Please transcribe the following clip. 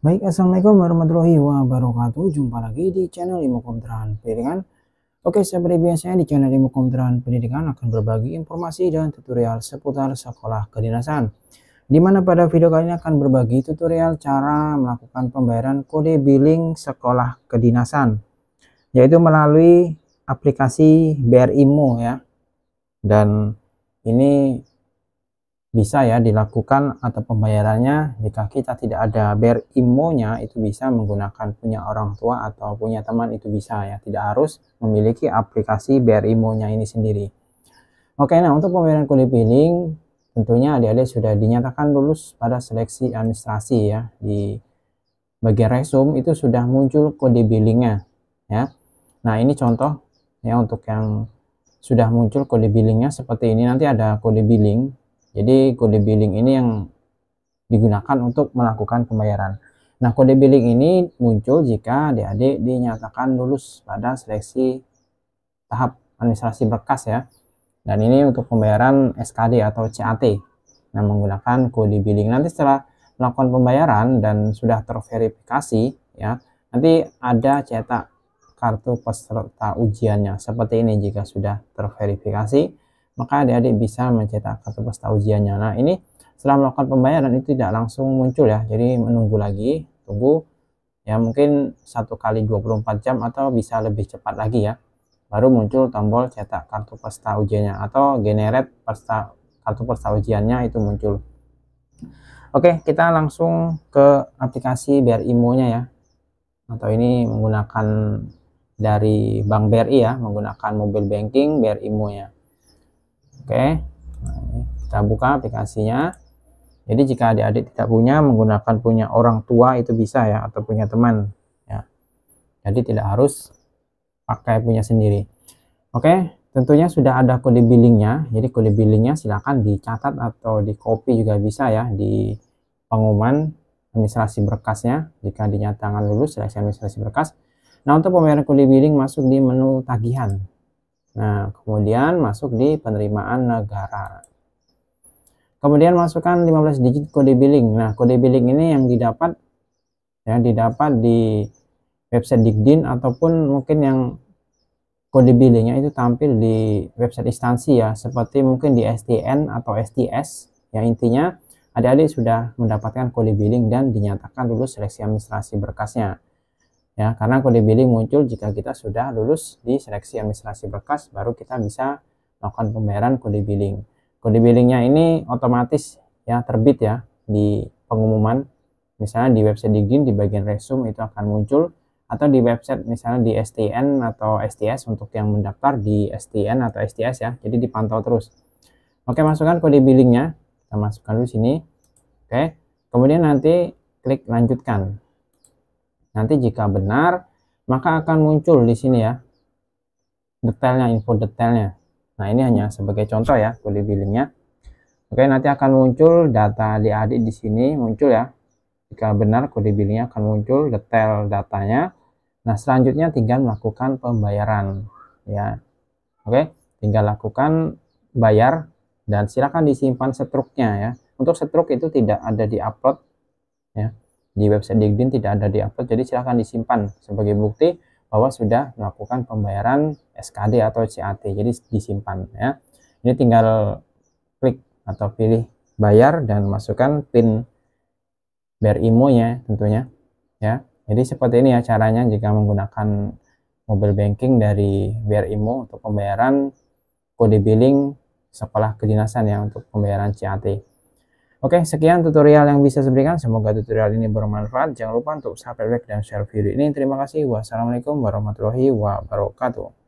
Baik, Assalamualaikum warahmatullahi wabarakatuh. Jumpa lagi di channel Ilmu Komputeran Pendidikan. Oke, seperti biasanya di channel Ilmu Komputeran Pendidikan akan berbagi informasi dan tutorial seputar sekolah kedinasan. Di mana pada video kali ini akan berbagi tutorial cara melakukan pembayaran kode billing sekolah kedinasan, yaitu melalui aplikasi BRIMO ya. Dan ini bisa ya dilakukan atau pembayarannya jika kita tidak ada bear imonya itu bisa menggunakan punya orang tua atau punya teman itu bisa ya tidak harus memiliki aplikasi bear imonya ini sendiri oke nah untuk pembayaran kulit billing tentunya adik-adik sudah dinyatakan lulus pada seleksi administrasi ya di bagian resume itu sudah muncul kode billingnya ya nah ini contoh ya untuk yang sudah muncul kode billingnya seperti ini nanti ada kode billing jadi kode billing ini yang digunakan untuk melakukan pembayaran. Nah, kode billing ini muncul jika adik-adik dinyatakan lulus pada seleksi tahap administrasi berkas ya. Dan ini untuk pembayaran SKD atau CAT. Nah, menggunakan kode billing. Nanti setelah melakukan pembayaran dan sudah terverifikasi ya, nanti ada cetak kartu peserta ujiannya seperti ini jika sudah terverifikasi maka adik-adik bisa mencetak kartu peserta ujiannya. Nah, ini setelah melakukan pembayaran itu tidak langsung muncul ya. Jadi menunggu lagi, tunggu ya mungkin satu kali 24 jam atau bisa lebih cepat lagi ya. Baru muncul tombol cetak kartu peserta ujiannya atau generate peserta kartu peserta ujiannya itu muncul. Oke, kita langsung ke aplikasi bri mo nya ya. Atau ini menggunakan dari Bank BRI ya, menggunakan mobile banking bri mo nya oke nah, kita buka aplikasinya jadi jika adik-adik tidak punya menggunakan punya orang tua itu bisa ya atau punya teman ya jadi tidak harus pakai punya sendiri oke tentunya sudah ada kode billingnya jadi kode billingnya silakan dicatat atau di copy juga bisa ya di pengumuman administrasi berkasnya jika dinyatakan lulus seleksi administrasi berkas nah untuk pembayaran kode billing masuk di menu tagihan Nah, kemudian masuk di penerimaan negara. Kemudian masukkan 15 digit kode billing. Nah, kode billing ini yang didapat ya didapat di website Dikdin ataupun mungkin yang kode billingnya itu tampil di website instansi ya, seperti mungkin di STN atau STS. Ya intinya adik-adik sudah mendapatkan kode billing dan dinyatakan lulus seleksi administrasi berkasnya ya karena kode billing muncul jika kita sudah lulus di seleksi administrasi berkas baru kita bisa melakukan pembayaran kode billing kode billingnya ini otomatis ya terbit ya di pengumuman misalnya di website Digin di bagian resume itu akan muncul atau di website misalnya di STN atau STS untuk yang mendaftar di STN atau STS ya jadi dipantau terus oke masukkan kode billingnya kita masukkan dulu sini oke kemudian nanti klik lanjutkan Nanti jika benar, maka akan muncul di sini ya. Detailnya, info detailnya. Nah, ini hanya sebagai contoh ya, kode billingnya. Oke, nanti akan muncul data di adik di sini muncul ya. Jika benar kode billingnya akan muncul detail datanya. Nah, selanjutnya tinggal melakukan pembayaran ya. Oke, tinggal lakukan bayar dan silakan disimpan struknya ya. Untuk struk itu tidak ada di upload ya di website Digdin tidak ada di-upload, jadi silahkan disimpan sebagai bukti bahwa sudah melakukan pembayaran SKD atau CAT jadi disimpan ya ini tinggal klik atau pilih bayar dan masukkan pin BRIMO nya tentunya ya jadi seperti ini ya caranya jika menggunakan mobile banking dari BRIMO untuk pembayaran kode billing sekolah kedinasan ya untuk pembayaran CAT Oke, sekian tutorial yang bisa saya berikan. Semoga tutorial ini bermanfaat. Jangan lupa untuk subscribe, dan share video ini. Terima kasih. Wassalamualaikum warahmatullahi wabarakatuh.